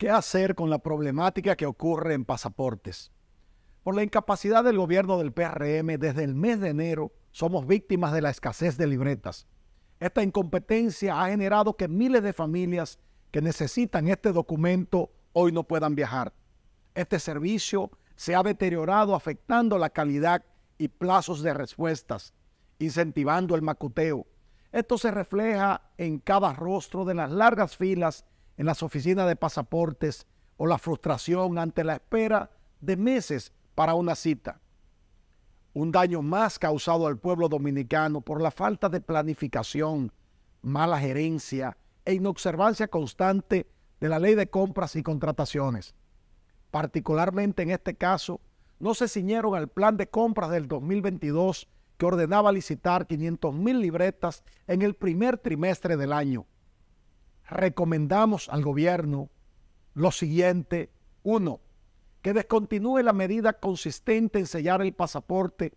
qué hacer con la problemática que ocurre en pasaportes. Por la incapacidad del gobierno del PRM desde el mes de enero, somos víctimas de la escasez de libretas. Esta incompetencia ha generado que miles de familias que necesitan este documento hoy no puedan viajar. Este servicio se ha deteriorado afectando la calidad y plazos de respuestas, incentivando el macuteo. Esto se refleja en cada rostro de las largas filas en las oficinas de pasaportes o la frustración ante la espera de meses para una cita. Un daño más causado al pueblo dominicano por la falta de planificación, mala gerencia e inobservancia constante de la ley de compras y contrataciones. Particularmente en este caso, no se ciñeron al plan de compras del 2022 que ordenaba licitar 500 mil libretas en el primer trimestre del año recomendamos al gobierno lo siguiente. Uno, que descontinúe la medida consistente en sellar el pasaporte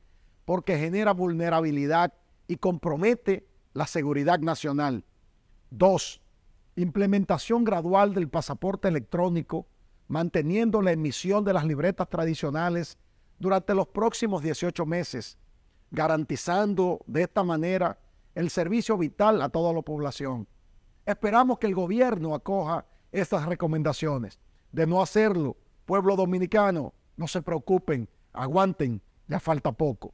porque genera vulnerabilidad y compromete la seguridad nacional. Dos, implementación gradual del pasaporte electrónico, manteniendo la emisión de las libretas tradicionales durante los próximos 18 meses, garantizando de esta manera el servicio vital a toda la población. Esperamos que el gobierno acoja estas recomendaciones. De no hacerlo, pueblo dominicano, no se preocupen, aguanten, ya falta poco.